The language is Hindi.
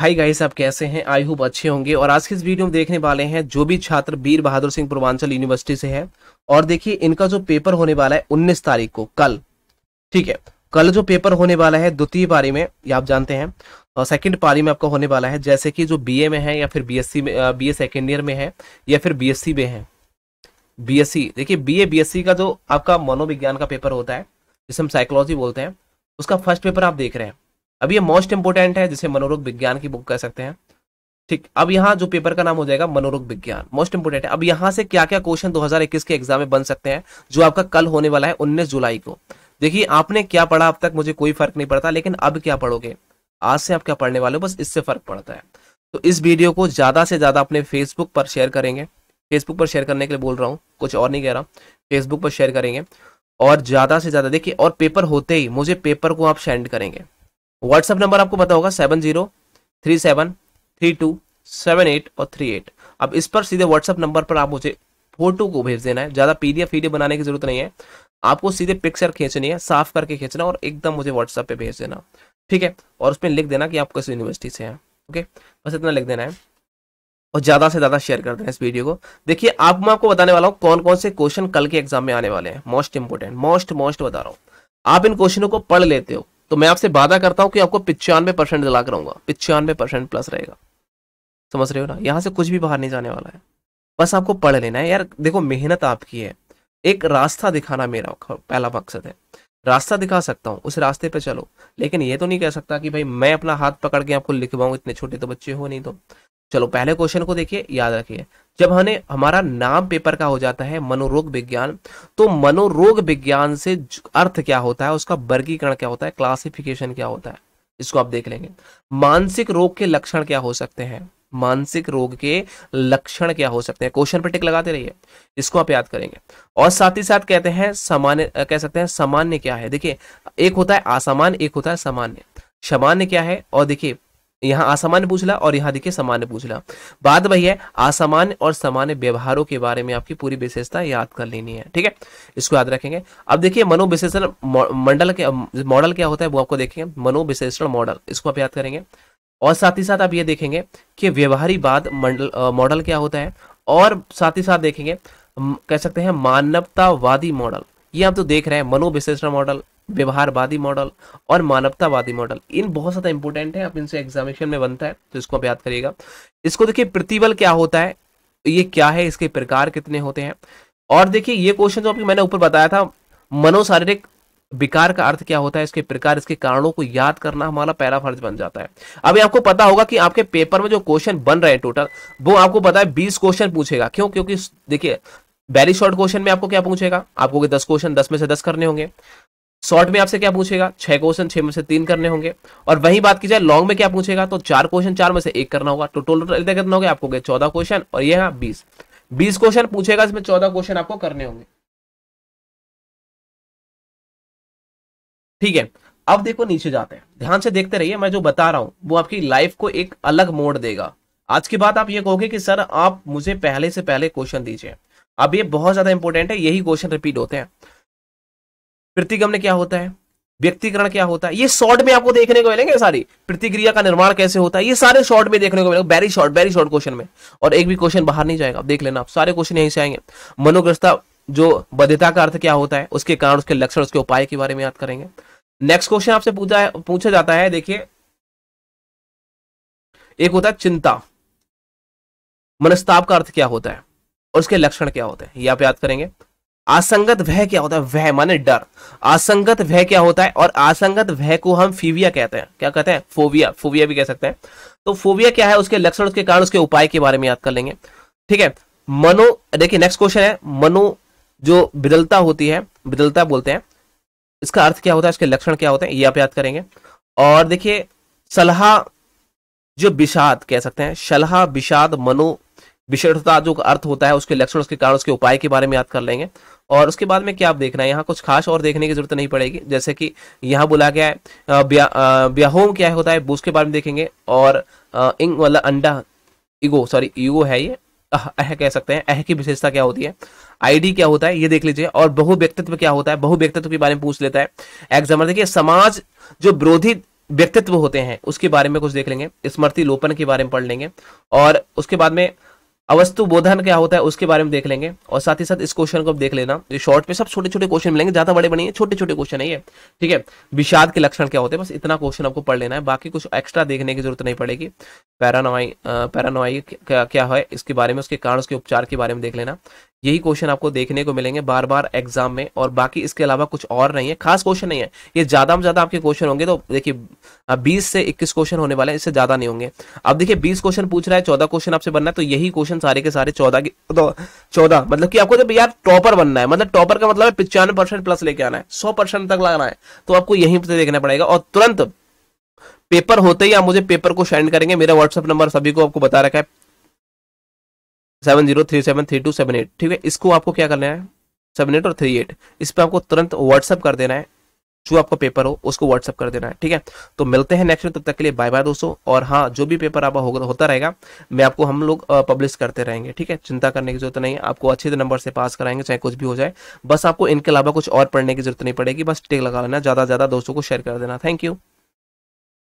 हाय गाइस आप कैसे हैं आई होप अच्छे होंगे और आज के इस वीडियो में देखने वाले हैं जो भी छात्र वीर बहादुर सिंह पूर्वांचल यूनिवर्सिटी से है और देखिए इनका जो पेपर होने वाला है 19 तारीख को कल ठीक है कल जो पेपर होने वाला है द्वितीय पारी में ये आप जानते हैं और सेकंड पारी में आपका होने वाला है जैसे कि जो बी में है या फिर बीएससी में ए सेकेंड ईयर में है या फिर सी में है बीएससी देखिए बी ए का जो आपका मनोविज्ञान का पेपर होता है जिसे हम साइकोलॉजी बोलते हैं उसका फर्स्ट पेपर आप देख रहे हैं अब ये मोस्ट इंपोर्टेंट है जिसे मनोरोग विज्ञान की बुक कह सकते हैं ठीक अब यहाँ जो पेपर का नाम हो जाएगा मनोरोग विज्ञान मोस्ट इंपोर्टेंट है अब यहाँ से क्या क्या क्वेश्चन 2021 के एग्जाम में बन सकते हैं जो आपका कल होने वाला है 19 जुलाई को देखिए आपने क्या पढ़ा अब तक मुझे कोई फर्क नहीं पड़ता लेकिन अब क्या पढ़ोगे आज से आप क्या पढ़ने वाले हो बस इससे फर्क पड़ता है तो इस वीडियो को ज्यादा से ज्यादा अपने फेसबुक पर शेयर करेंगे फेसबुक पर शेयर करने के लिए बोल रहा हूँ कुछ और नहीं कह रहा फेसबुक पर शेयर करेंगे और ज्यादा से ज्यादा देखिए और पेपर होते ही मुझे पेपर को आप सेंड करेंगे व्हाट्सएप नंबर आपको पता होगा seven zero three seven three two seven eight और थ्री एट अब इस पर सीधे व्हाट्सअप नंबर पर आप मुझे फोटो को भेज देना है ज़्यादा पीडीएफ डी बनाने की जरूरत नहीं है आपको सीधे पिक्चर खींचनी है साफ करके खींचना और एकदम मुझे व्हाट्सएप पे भेज देना ठीक है और उसमें लिख देना कि आप किस यूनिवर्सिटी से हैं ओके बस इतना लिख देना है और ज़्यादा से ज़्यादा शेयर कर देना इस वीडियो को देखिए आप मैं आपको बताने वाला हूँ कौन कौन से क्वेश्चन कल के एग्जाम में आने वाले हैं मोस्ट इंपोर्टेंट मोस्ट मोस्ट बता रहा हूँ आप इन क्वेश्चनों को पढ़ लेते हो तो मैं आपसे वादा करता हूं कि आपको पिचानवे परसेंट दिला रहूंगा पिचानवे परसेंट प्लस रहेगा समझ रहे हो ना यहाँ से कुछ भी बाहर नहीं जाने वाला है बस आपको पढ़ लेना है यार देखो मेहनत आपकी है एक रास्ता दिखाना मेरा पहला मकसद है रास्ता दिखा सकता हूँ उस रास्ते पे चलो लेकिन ये तो नहीं कह सकता कि भाई मैं अपना हाथ पकड़ के आपको लिखवाऊँ इतने छोटे तो बच्चे हो नहीं तो चलो पहले क्वेश्चन को देखिए याद रखिए जब हमें हमारा नाम पेपर का हो जाता है मनोरोग विज्ञान तो मनोरोग विज्ञान से अर्थ क्या होता है उसका वर्गीकरण क्या होता है क्लासिफिकेशन क्या होता है इसको आप देख लेंगे मानसिक रोग के लक्षण क्या हो सकते हैं मानसिक रोग के लक्षण क्या हो सकते हैं क्वेश्चन पर टिक लगाते रहिए इसको आप याद करेंगे और साथ ही साथ कहते हैं सामान्य कह सकते हैं सामान्य क्या है देखिए एक होता है असामान्य एक होता है सामान्य सामान्य क्या है और देखिए यहाँ असामान्य पूछ ला और यहाँ देखिए सामान्य ला बात वही है असामान्य और सामान्य व्यवहारों के बारे में आपकी पूरी विशेषता याद कर लेनी है ठीक है इसको याद रखेंगे अब देखिए मनोविशेषण मंडल के मॉडल क्या होता है वो आपको देखेंगे मनोविशेषण मॉडल इसको आप याद करेंगे और साथ ही साथ आप ये देखेंगे कि बाद मंडल मॉडल क्या होता है और साथ ही साथ देखेंगे कह सकते हैं मानवतावादी मॉडल ये आप तो देख रहे हैं मनोविशेषण मॉडल व्यवहारवादी मॉडल और मानवतावादी मॉडल इन बहुत ज़्यादा इंपॉर्टेंट है आप इनसे एग्जामिनेशन में बनता है तो इसको आप याद करिएगा इसको देखिए प्रतिबल क्या होता है ये क्या है इसके प्रकार कितने होते हैं और देखिए ये क्वेश्चन जो आपको मैंने ऊपर बताया था मनोशारीरिक विकार का अर्थ क्या होता है इसके प्रकार इसके कारणों को याद करना हमारा पहला फर्ज बन जाता है अभी आपको पता होगा कि आपके पेपर में जो क्वेश्चन बन रहे हैं टोटल वो आपको पता है बीस क्वेश्चन पूछेगा क्यों क्योंकि देखिए वेरी शॉर्ट क्वेश्चन में आपको क्या पूछेगा आपको दस क्वेश्चन दस में से दस करने होंगे शॉर्ट में आपसे क्या पूछेगा छह क्वेश्चन छह में से तीन करने होंगे और वही बात की जाए लॉन्ग में क्या पूछेगा तो चार क्वेश्चन चार में से एक करना होगा तो टोटल इतना करना होगा आपको चौदह क्वेश्चन और ये है बीस बीस क्वेश्चन पूछेगा इसमें चौदह क्वेश्चन आपको करने होंगे ठीक है अब देखो नीचे जाते हैं ध्यान से देखते रहिए मैं जो बता रहा हूँ वो आपकी लाइफ को एक अलग मोड देगा आज की बात आप ये कहोगे कि सर आप मुझे पहले से पहले क्वेश्चन दीजिए अब ये बहुत ज्यादा इंपॉर्टेंट है यही क्वेश्चन रिपीट होते हैं प्रतिगमन क्या होता है व्यक्तिकरण क्या होता है ये शॉर्ट में आपको देखने को मिलेंगे सारी प्रतिक्रिया का निर्माण कैसे होता है ये सारे शॉर्ट में देखने को मिलेगा very short very short question में और एक भी क्वेश्चन बाहर नहीं जाएगा देख लेना आप सारे क्वेश्चन यहीं से आएंगे मनोग्रस्ता जो बद्धता का अर्थ क्या होता है उसके कारण उसके लक्षण उसके उपाय के बारे में याद करेंगे नेक्स्ट क्वेश्चन आपसे पूछा पूछा जाता है देखिए एक होता है चिंता मनस्ताप का अर्थ क्या होता है और उसके लक्षण क्या होते हैं ये आप याद करेंगे आसंगत वह क्या होता है वह माने डर आसंगत वह क्या होता है और आसंगत वह को हम फीविया कहते हैं क्या कहते हैं फोविया फोविया भी कह सकते हैं तो फोविया क्या है उसके लक्षण उसके कारण उसके उपाय के बारे में याद कर लेंगे ठीक है मनो देखिए नेक्स्ट क्वेश्चन है मनो जो बिदलता होती है बिदलता बोलते हैं इसका अर्थ क्या होता है इसके लक्षण क्या होते हैं ये आप याद करेंगे और देखिए सलाह जो विषाद कह सकते हैं सलाह विषाद मनो विषणता जो अर्थ होता है उसके लक्षण उसके कारण उसके उपाय के बारे में याद कर लेंगे और उसके बाद में क्या आप देखना है यहाँ कुछ खास और देखने की जरूरत नहीं पड़ेगी जैसे कि यहाँ बोला गया है ब्याहोम क्या होता है उसके बारे में देखेंगे और इंग वाला अंडा इगो सॉरी ईगो है ये अह कह सकते हैं अह की विशेषता क्या होती है आईडी क्या होता है ये देख लीजिए और बहु व्यक्तित्व क्या होता है बहु व्यक्तित्व के बारे में पूछ लेता है एग्जाम्पल देखिए समाज जो विरोधी व्यक्तित्व होते हैं उसके बारे में कुछ देख लेंगे स्मृति लोपन के बारे में पढ़ लेंगे और उसके बाद में अवस्तु बोधन क्या होता है उसके बारे में देख लेंगे और साथ ही साथ इस क्वेश्चन को देख लेना ये शॉर्ट में सब छोटे छोटे क्वेश्चन मिलेंगे ज्यादा बड़े बने छोटे छोटे क्वेश्चन है ये ठीक है विषाद के लक्षण क्या होते हैं बस इतना क्वेश्चन आपको पढ़ लेना है बाकी कुछ एक्स्ट्रा देखने की जरूरत नहीं पड़ेगी पैरानोई पैरानोई क्या है इसके बारे में उसके कारण उसके उपचार के बारे में देख लेना यही क्वेश्चन आपको देखने को मिलेंगे बार बार एग्जाम में और बाकी इसके अलावा कुछ और नहीं है खास क्वेश्चन नहीं है ये ज्यादा में ज्यादा आपके क्वेश्चन होंगे तो देखिए बीस से इक्कीस क्वेश्चन होने वाले हैं इससे ज्यादा नहीं होंगे अब देखिए बीस क्वेश्चन पूछ रहा है चौदह क्वेश्चन आपसे बनना है तो यही क्वेश्चन सारे के सारे चौदह के तो चौदह मतलब की आपको जब यार टॉपर बनना है मतलब टॉपर का मतलब पिचानवे परसेंट प्लस लेके आना है सौ तक लाना है तो आपको यही से देखना पड़ेगा और तुरंत पेपर होते ही आप मुझे पेपर को सेंड करेंगे मेरा व्हाट्सअप नंबर सभी को आपको बता रखा है seven zero three seven three two seven eight ठीक है इसको आपको क्या करना है सेवन एट और थ्री एट इस पर आपको तुरंत व्हाट्सअप कर देना है जो आपका पेपर हो उसको व्हाट्सअप कर देना है ठीक है तो मिलते हैं नेक्स्ट तब तक के लिए बाय बाय दोस्तों और हाँ जो भी पेपर आपका होगा होता रहेगा मैं आपको हम लोग पब्लिश करते रहेंगे ठीक है चिंता करने की जरूरत नहीं है आपको अच्छे नंबर से पास कराएंगे चाहे कुछ भी हो जाए बस आपको इनके अलावा कुछ और पढ़ने की जरूरत नहीं पड़ेगी बस टेक लगा लेना ज़्यादा ज़्यादा दोस्तों को शेयर कर देना थैंक यू